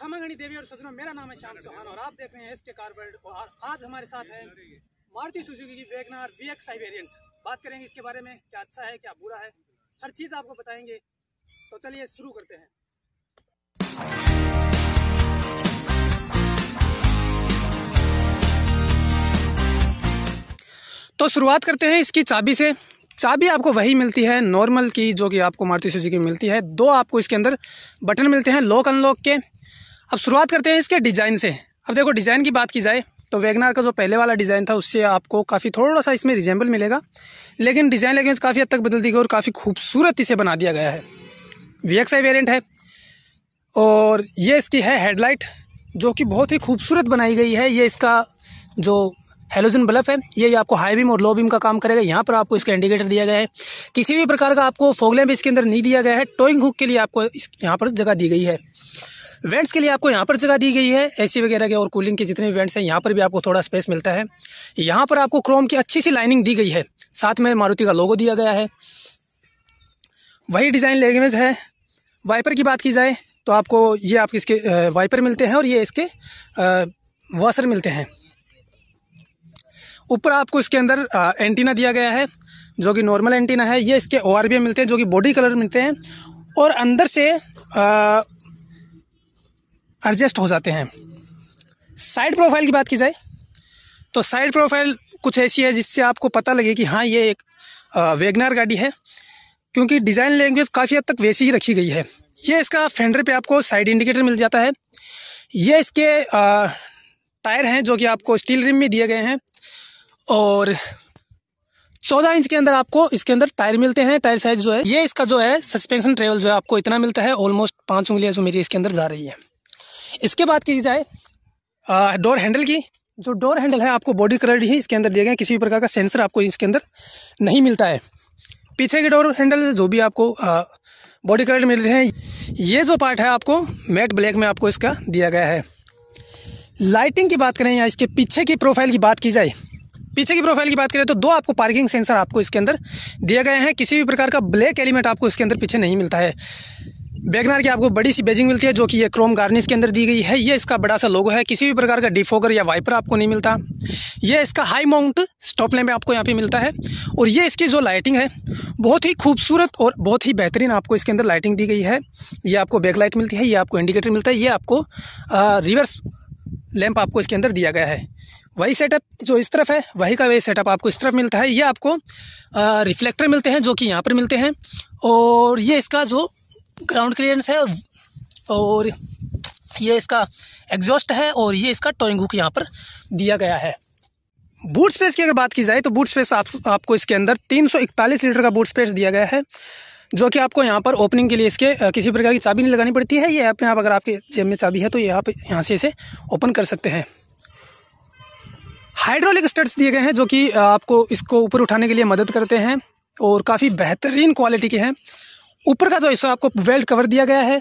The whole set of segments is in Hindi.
खमागणी देवी और सजनों मेरा नाम है श्याम चौहान और आप देख रहे हैं इसके कार वर्ल्ड और आज हमारे साथ है मारुति सुजुकी की वेगनार वी एक्स आई बात करेंगे इसके बारे में क्या अच्छा है क्या बुरा है हर चीज़ आपको बताएंगे तो चलिए शुरू करते हैं तो शुरुआत करते हैं इसकी चाबी से चाबी आपको वही मिलती है नॉर्मल की जो कि आपको मारुति सुजुकी मिलती है दो आपको इसके अंदर बटन मिलते हैं लॉक अनलॉक के अब शुरुआत करते हैं इसके डिज़ाइन से अब देखो डिज़ाइन की बात की जाए तो वेगनार का जो पहले वाला डिज़ाइन था उससे आपको काफ़ी थोड़ा सा इसमें रिजेंबल मिलेगा लेकिन डिज़ाइन लेकिन काफ़ी हद तक बदल दी गई और काफ़ी खूबसूरत इसे बना दिया गया है वी एक्स आई वेरियंट है और ये इसकी है हेडलाइट जो कि बहुत ही खूबसूरत बनाई गई है ये इसका जो हेलोजन बल्ब है ये आपको हाई बीम और लो बीम का काम करेगा यहाँ पर आपको इसका इंडिकेटर दिया गया है किसी भी प्रकार का आपको फोगलैम्प इसके अंदर नहीं दिया गया है टोइंग हुक के लिए आपको यहाँ पर जगह दी गई है वेंट्स के लिए आपको यहाँ पर जगह दी गई है एसी वगैरह के और कूलिंग के जितने वेंट्स हैं यहाँ पर भी आपको थोड़ा स्पेस मिलता है यहाँ पर आपको क्रोम की अच्छी सी लाइनिंग दी गई है साथ में मारुति का लोगो दिया गया है वही डिज़ाइन लैंग्वेज है वाइपर की बात की जाए तो आपको ये आप इसके वाइपर मिलते हैं और ये इसके वाशर मिलते हैं ऊपर आपको इसके अंदर एंटीना दिया गया है जो कि नॉर्मल एंटीना है ये इसके ओ मिलते हैं जो कि बॉडी कलर मिलते हैं और अंदर से एडजस्ट हो जाते हैं साइड प्रोफाइल की बात की जाए तो साइड प्रोफाइल कुछ ऐसी है जिससे आपको पता लगे कि हाँ ये एक वेगनार गाड़ी है क्योंकि डिज़ाइन लैंग्वेज काफ़ी हद तक वैसी ही रखी गई है ये इसका फेंडर पे आपको साइड इंडिकेटर मिल जाता है ये इसके टायर हैं जो कि आपको स्टील रिम में दिए गए हैं और चौदह इंच के अंदर आपको इसके अंदर टायर मिलते हैं टायर साइज जो है ये इसका जो है सस्पेंशन ट्रेवल जो है आपको इतना मिलता है ऑलमोस्ट पाँच उंगलियाँ जो मेरी इसके अंदर जा रही है इसके बाद की जाए डोर हैंडल की जो डोर हैंडल है आपको बॉडी कलर ही इसके अंदर दिया गया किसी भी प्रकार का सेंसर आपको इसके अंदर नहीं मिलता है पीछे के डोर हैंडल जो भी आपको बॉडी कलर मिलते हैं ये जो पार्ट है आपको मैट ब्लैक में आपको इसका दिया गया है लाइटिंग की बात करें या इसके पीछे की प्रोफाइल की बात की जाए पीछे की प्रोफाइल की बात करें तो दो आपको पार्किंग सेंसर आपको इसके अंदर दिया गया है किसी भी प्रकार का ब्लैक एलिमेंट आपको इसके अंदर पीछे नहीं मिलता है बैगनार की आपको बड़ी सी बेजिंग मिलती है जो कि ये क्रोम गार्निश के अंदर दी गई है ये इसका बड़ा सा लोगो है किसी भी प्रकार का डिफोगर या वाइपर आपको नहीं मिलता ये इसका हाई माउंट स्टॉप लैम्प आपको यहाँ पे मिलता है और ये इसकी जो लाइटिंग है बहुत ही खूबसूरत और बहुत ही बेहतरीन आपको इसके अंदर लाइटिंग दी गई है ये आपको बैकलाइट मिलती है ये आपको इंडिकेटर मिलता है ये आपको रिवर्स लैंप आपको इसके अंदर दिया गया है वही सेटअप जो इस तरफ है वही का वही सेटअप आपको इस तरफ मिलता है ये आपको रिफ्लेक्टर मिलते हैं जो कि यहाँ पर मिलते हैं और ये इसका जो ग्राउंड क्लियरेंस है और ये इसका एग्जॉस्ट है और ये इसका टोइंग हुक यहाँ पर दिया गया है बूट स्पेस की अगर बात की जाए तो बूट स्पेस आप, आपको इसके अंदर 341 लीटर का बूट स्पेस दिया गया है जो कि आपको यहाँ पर ओपनिंग के लिए इसके किसी प्रकार की चाबी नहीं लगानी पड़ती है ये अपने आप अगर आपके जेब में चाबी है तो ये आप यहाँ से इसे ओपन कर सकते हैं हाइड्रोलिक स्टड्स दिए गए हैं जो कि आपको इसको ऊपर उठाने के लिए मदद करते हैं और काफ़ी बेहतरीन क्वालिटी के हैं ऊपर का जो हिस्सा आपको वेल्ट कवर दिया गया है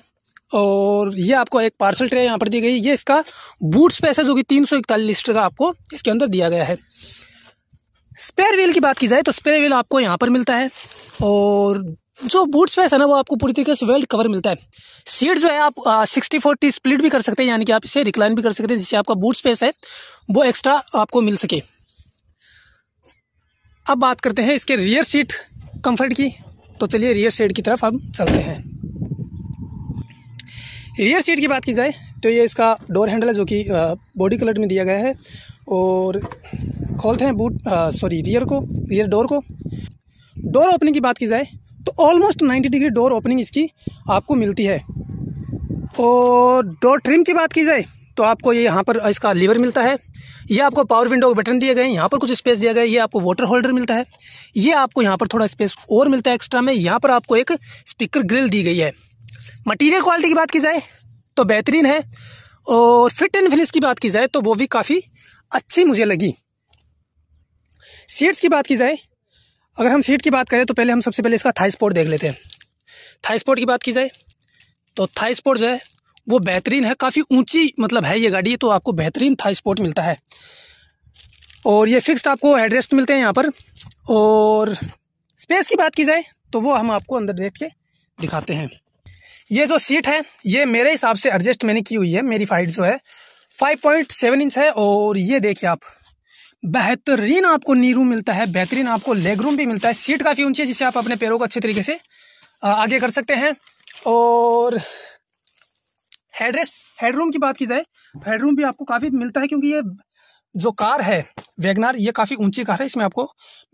और ये आपको एक पार्सल ट्रे यहाँ पर दी गई ये इसका बूट स्पेस है जो कि तीन सौ इकतालीस लीटर का आपको इसके अंदर दिया गया है स्पेयर व्हील की बात की जाए तो स्पेयर व्हील आपको यहाँ पर मिलता है और जो बूट स्पेस है ना वो आपको पूरी तरीके से वेल्ट कवर मिलता है सीट जो है आप सिक्सटी फोर्टी स्प्लिट भी कर सकते हैं यानी कि आप इसे रिक्लाइन भी कर सकते हैं जिससे आपका बूट स्पेस है वो एक्स्ट्रा आपको मिल सके अब बात करते हैं इसके रियर सीट कंफर्ट की तो चलिए रियर शेड की तरफ हम चलते हैं रियर सीट की बात की जाए तो ये इसका डोर हैंडल है जो कि बॉडी कलर में दिया गया है और खोलते हैं बूट सॉरी रियर को रियर डोर को डोर ओपनिंग की बात की जाए तो ऑलमोस्ट 90 डिग्री डोर ओपनिंग इसकी आपको मिलती है और डोर ट्रिम की बात की जाए तो आपको ये यहाँ पर इसका लीवर मिलता है ये आपको पावर विंडो बटन दिए गए यहाँ पर कुछ स्पेस दिया गया ये आपको वाटर होल्डर मिलता है ये आपको यहाँ पर थोड़ा स्पेस और मिलता है एक्स्ट्रा में यहाँ पर आपको एक स्पीकर ग्रिल दी गई है मटीरियल क्वालिटी की बात की जाए तो बेहतरीन है और फिट एंड फिनिश की बात की जाए तो वो भी काफ़ी अच्छी मुझे लगी सीट्स की बात की जाए अगर हम सीट की बात करें तो पहले हम सबसे पहले इसका थाई स्पोर्ट देख लेते हैं थाई स्पोर्ट की बात की जाए तो थाई स्पोर्ट जो है वो बेहतरीन है काफ़ी ऊंची मतलब है ये गाड़ी तो आपको बेहतरीन था स्पोर्ट मिलता है और ये फिक्स्ड आपको एड्रेस मिलते हैं यहाँ पर और स्पेस की बात की जाए तो वो हम आपको अंदर बैठ के दिखाते हैं ये जो सीट है ये मेरे हिसाब से एडजस्ट मैंने की हुई है मेरी फाइट जो है 5.7 इंच है और ये देखिए आप बेहतरीन आपको नी रूम मिलता है बेहतरीन आपको लेग रूम भी मिलता है सीट काफ़ी ऊंची है जिससे आप अपने पैरों को अच्छे तरीके से आगे कर सकते हैं और हेडरेस्ट हेडरूम की बात की जाए तो हेडरूम भी आपको काफ़ी मिलता है क्योंकि ये जो कार है वैगनार ये काफ़ी ऊंची कार है इसमें आपको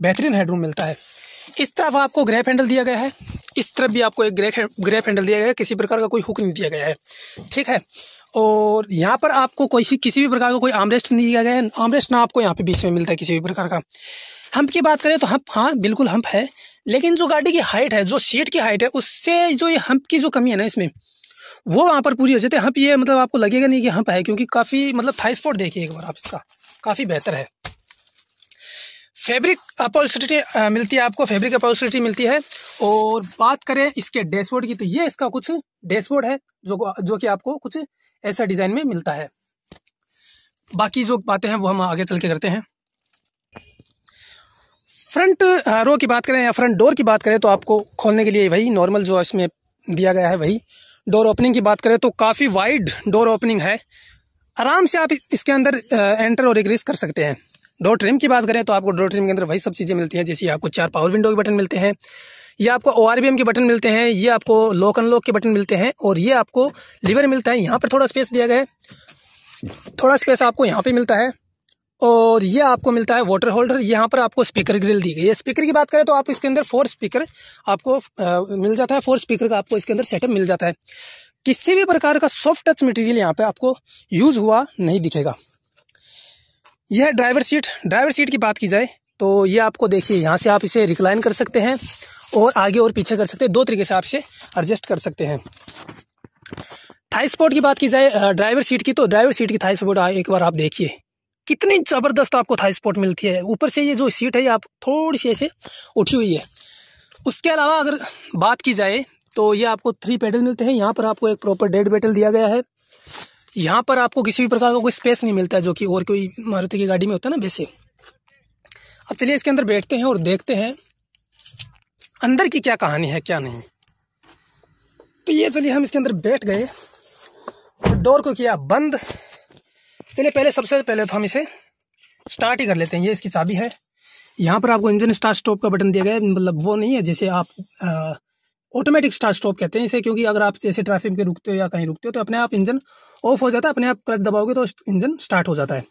बेहतरीन हेडरूम मिलता है इस तरफ आपको ग्रैप हैंडल दिया गया है इस तरफ भी आपको एक ग्रैप ग्रैप हैंडल दिया गया है किसी प्रकार का कोई हुक नहीं दिया गया है ठीक है और यहाँ पर आपको कोई किसी भी प्रकार का कोई आमरेस्ट नहीं दिया गया है आमरेस्ट ना आपको यहाँ पे बीच में मिलता है किसी भी प्रकार का हम्प की बात करें तो हम्प हाँ बिल्कुल हम्प है लेकिन जो गाड़ी की हाइट है जो सीट की हाइट है उससे जो ये हम्प की जो कमी है ना इसमें वो वहाँ पर पूरी हो जाती है हम ये मतलब आपको लगेगा नहीं कि हम है क्योंकि काफ़ी मतलब थाई स्पॉट देखिए एक बार आप इसका काफ़ी बेहतर है फैब्रिक अपॉर्चुनिटी मिलती है आपको फैब्रिक अपॉर्चुनिटी मिलती है और बात करें इसके डैशबोर्ड की तो ये इसका कुछ डैशबोर्ड है जो जो कि आपको कुछ ऐसा डिज़ाइन में मिलता है बाकी जो बातें हैं वो हम आगे चल के करते हैं फ्रंट रो की बात करें या फ्रंट डोर की बात करें तो आपको खोलने के लिए वही नॉर्मल जो इसमें दिया गया है वही डोर ओपनिंग की बात करें तो काफ़ी वाइड डोर ओपनिंग है आराम से आप इसके अंदर एंटर और एग्रेस कर सकते हैं डोर ट्रिम की बात करें तो आपको डोर ट्रिम के अंदर वही सब चीज़ें मिलती हैं जैसे आपको चार पावर विंडो के बटन मिलते हैं ये आपको ओ के बटन मिलते हैं ये आपको लॉक अनलॉक के बटन मिलते हैं और ये आपको लीवर मिलता है यहाँ पर थोड़ा स्पेस दिया गया है थोड़ा स्पेस आपको यहाँ पर मिलता है और ये आपको मिलता है वाटर होल्डर यहाँ पर आपको स्पीकर ग्रिल दी गई है स्पीकर की बात करें तो आप इसके अंदर फोर स्पीकर आपको आ, मिल जाता है फोर स्पीकर का आपको इसके अंदर सेटअप मिल जाता है किसी भी प्रकार का सॉफ्ट टच मटेरियल यहाँ पे आपको यूज़ हुआ नहीं दिखेगा यह ड्राइवर सीट ड्राइवर सीट की बात की जाए तो ये आपको देखिए यहाँ से आप इसे रिक्लाइन कर सकते हैं और आगे और पीछे कर सकते हैं दो तरीके से आप इसे एडजस्ट कर सकते हैं थाई स्पोर्ट की बात की जाए ड्राइवर सीट की तो ड्राइवर सीट की थाई स्पोर्ट एक बार आप देखिए कितनी ज़बरदस्त आपको थाई स्पॉट मिलती है ऊपर से ये जो सीट है ये आप थोड़ी सी ऐसे उठी हुई है उसके अलावा अगर बात की जाए तो ये आपको थ्री पेडल मिलते हैं यहाँ पर आपको एक प्रॉपर डेड पेडल दिया गया है यहाँ पर आपको किसी भी प्रकार का कोई स्पेस नहीं मिलता है जो कि और कोई मारुति की गाड़ी में होता है ना वैसे अब चलिए इसके अंदर बैठते हैं और देखते हैं अंदर की क्या कहानी है क्या नहीं तो ये चलिए हम इसके अंदर बैठ गए डोर को किया बंद चलिए पहले सबसे पहले तो हम इसे स्टार्ट ही कर लेते हैं ये इसकी चाबी है यहाँ पर आपको इंजन स्टार्ट स्टॉप का बटन दिया गया है मतलब वो नहीं है जैसे आप ऑटोमेटिक स्टार्ट स्टॉप कहते हैं इसे क्योंकि अगर आप जैसे ट्रैफिक में रुकते हो या कहीं रुकते हो तो अपने आप इंजन ऑफ हो जाता है अपने आप क्लच दबाओगे तो इंजन स्टार्ट हो जाता है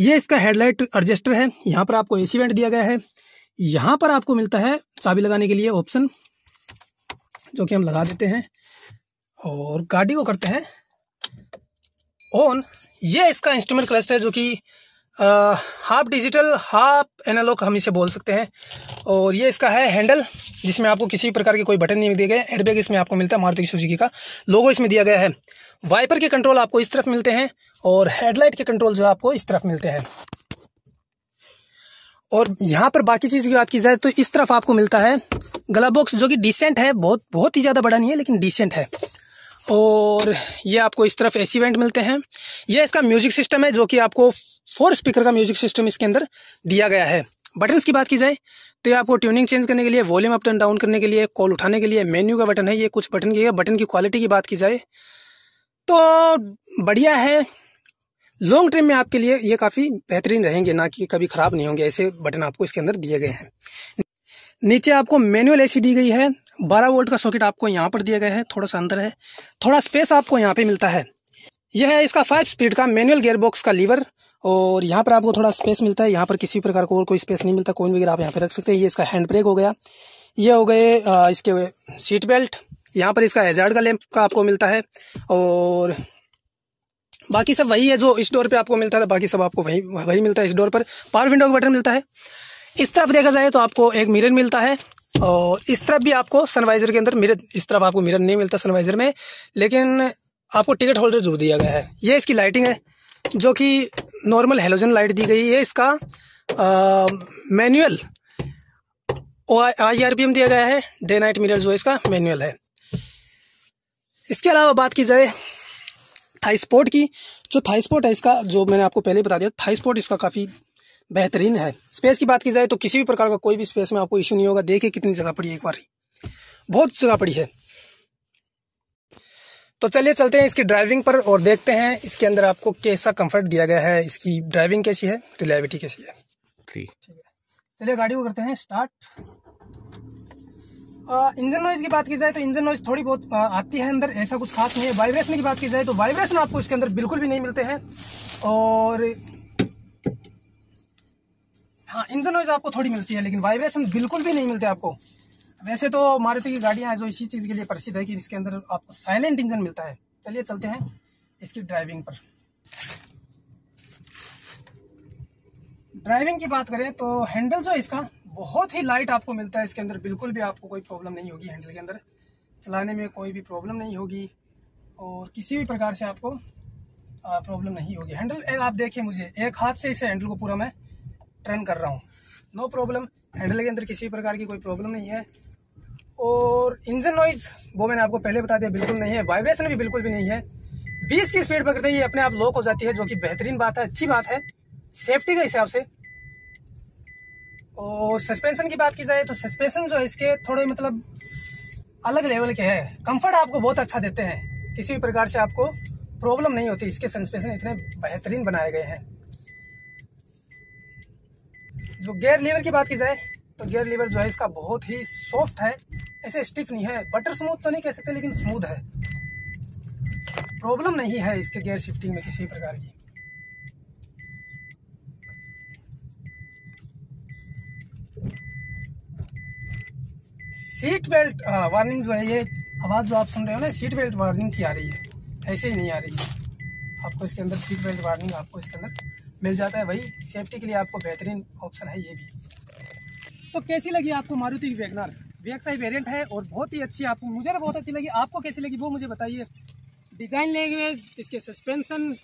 ये इसका हेडलाइट एडजस्टर है यहाँ पर आपको एसी वेंट दिया गया है यहाँ पर आपको मिलता है चाबी लगाने के लिए ऑप्शन जो कि हम लगा देते हैं और गाड़ी को करते हैं ऑन ये इसका इंस्ट्रूमेंट क्लस्टर है जो कि हाफ डिजिटल हाफ एनालॉग हम इसे बोल सकते हैं और ये इसका है हैंडल जिसमें आपको किसी प्रकार के कोई बटन नहीं दिए गए एयरबैग इसमें आपको मिलता है मारुति सुजुकी का लोगो इसमें दिया गया है वाइपर के कंट्रोल आपको इस तरफ मिलते हैं और हेडलाइट के कंट्रोल जो है आपको इस तरफ मिलते हैं और यहाँ पर बाकी चीज़ की बात की जाए तो इस तरफ आपको मिलता है गला बॉक्स जो कि डिसेंट है बहुत बहुत ही ज़्यादा बड़ा नहीं है लेकिन डिसेंट है और ये आपको इस तरफ एसी वेंट मिलते हैं ये इसका म्यूजिक सिस्टम है जो कि आपको फोर स्पीकर का म्यूजिक सिस्टम इसके अंदर दिया गया है बटन्स की बात की जाए तो ये आपको ट्यूनिंग चेंज करने के लिए वॉल्यूम अप एंड डाउन करने के लिए कॉल उठाने के लिए मेन्यू का बटन है ये कुछ बटन की बटन की क्वालिटी की बात की जाए तो बढ़िया है लॉन्ग टर्म में आपके लिए ये काफ़ी बेहतरीन रहेंगे ना कि कभी ख़राब नहीं होंगे ऐसे बटन आपको इसके अंदर दिए गए हैं नीचे आपको मैनुअल एसी दी गई है 12 वोल्ट का सॉकेट आपको यहाँ पर दिया गया है थोड़ा सा अंदर है थोड़ा स्पेस आपको यहाँ पे मिलता है यह है इसका फाइव स्पीड का मैनुअल गेयरबॉक्स का लीवर और यहाँ पर आपको थोड़ा स्पेस मिलता है यहाँ पर किसी प्रकार को और कोई स्पेस नहीं मिलता कोई वगैरह आप यहाँ पे रख सकते हैं ये इसका हैंड ब्रेक हो गया ये हो गए इसके सीट बेल्ट यहाँ पर इसका एजार्ड का लैंप का आपको मिलता है और बाकी सब वही है जो इस डोर पे आपको मिलता है बाकी सब आपको वही वही मिलता है इस डोर पर पावर विंडो का बटन मिलता है इस तरफ देखा जाए तो आपको एक मिरर मिलता है और इस तरफ भी आपको सनवाइजर के अंदर मिरर इस तरफ आपको मिरर नहीं मिलता सनवाइजर में लेकिन आपको टिकट होल्डर जरूर दिया गया है ये इसकी लाइटिंग है जो कि नॉर्मल हेलोजन लाइट दी गई है इसका मैनुअल आई आर एम दिया गया है डे नाइट मिरर जो इसका मैनुअल है इसके अलावा बात की जाए थाई स्पोर्ट की जो थाई स्पोर्ट है इसका जो मैंने आपको पहले बता दिया थाई स्पोर्ट इसका काफ़ी बेहतरीन है स्पेस की बात की जाए तो किसी भी प्रकार का कोई भी स्पेस में आपको इश्यू नहीं होगा देखिए कितनी जगह पड़ी है एक बार बहुत जगह पड़ी है तो चलिए चलते हैं इसकी ड्राइविंग पर और देखते हैं इसके अंदर आपको कैसा कंफर्ट दिया गया है इसकी ड्राइविंग कैसी है रिलायबिलिटी कैसी ठीक है चलिए गाड़ी को करते हैं स्टार्ट इंजन नॉइज की बात की जाए तो इंजन नॉइज थोड़ी बहुत आ, आती है अंदर ऐसा कुछ खास नहीं है वाइब्रेशन की बात की जाए तो वाइब्रेशन आपको इसके अंदर बिल्कुल भी नहीं मिलते हैं और हाँ इंजन नॉइज आपको थोड़ी मिलती है लेकिन वाइब्रेशन बिल्कुल भी नहीं मिलते आपको वैसे तो मारुति की गाड़ियाँ जो इसी चीज़ के लिए प्रसिद्ध है कि इसके अंदर आपको साइलेंट इंजन मिलता है चलिए चलते हैं इसकी ड्राइविंग पर ड्राइविंग की बात करें तो हैंडल जो इसका बहुत ही लाइट आपको मिलता है इसके अंदर बिल्कुल भी आपको कोई प्रॉब्लम नहीं होगी हैंडल के अंदर चलाने में कोई भी प्रॉब्लम नहीं होगी और किसी भी प्रकार से आपको प्रॉब्लम नहीं होगी हैंडल आप देखिए मुझे एक हाथ से इसे हैंडल को पूरा मैं ट्रेन कर रहा हूँ नो प्रॉब्लम हैंडल के अंदर किसी भी प्रकार की कोई प्रॉब्लम नहीं है और इंजन नॉइज वो मैंने आपको पहले बता दिया बिल्कुल नहीं है वाइब्रेशन भी बिल्कुल भी नहीं है बीस की स्पीड पकड़ते ही अपने आप लॉक हो जाती है जो कि बेहतरीन बात है अच्छी बात है सेफ्टी के हिसाब से और सस्पेंशन की बात की जाए तो सस्पेंशन जो है इसके थोड़े मतलब अलग लेवल के हैं कंफर्ट आपको बहुत अच्छा देते हैं किसी भी प्रकार से आपको प्रॉब्लम नहीं होती इसके सस्पेंशन इतने बेहतरीन बनाए गए हैं जो गेयर लीवर की बात की जाए तो गेयर लीवर जो है इसका बहुत ही सॉफ्ट है ऐसे स्टिफ नहीं है बटर स्मूथ तो नहीं कह सकते लेकिन स्मूथ है प्रॉब्लम नहीं है इसके गेयर शिफ्टिंग में किसी प्रकार की सीट बेल्ट वार्निंग जो है ये आवाज़ जो आप सुन रहे हो ना सीट बेल्ट वार्निंग की आ रही है ऐसे ही नहीं आ रही है आपको इसके अंदर सीट बेल्ट वार्निंग आपको इसके अंदर मिल जाता है वही सेफ्टी के लिए आपको बेहतरीन ऑप्शन है ये भी तो कैसी लगी आपको मारुति वैगनर वीएक्सआई वेरियंट है और बहुत ही अच्छी आपको मुझे ना तो बहुत अच्छी लगी आपको कैसी लगी वो मुझे बताइए डिज़ाइन लैंग्वेज इसके सस्पेंसन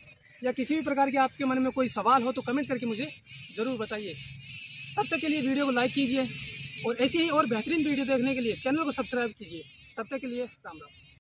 या किसी भी प्रकार के आपके मन में कोई सवाल हो तो कमेंट करके मुझे ज़रूर बताइए तब तक के लिए वीडियो को लाइक कीजिए और ऐसी ही और बेहतरीन वीडियो देखने के लिए चैनल को सब्सक्राइब कीजिए तब तक के लिए राम राम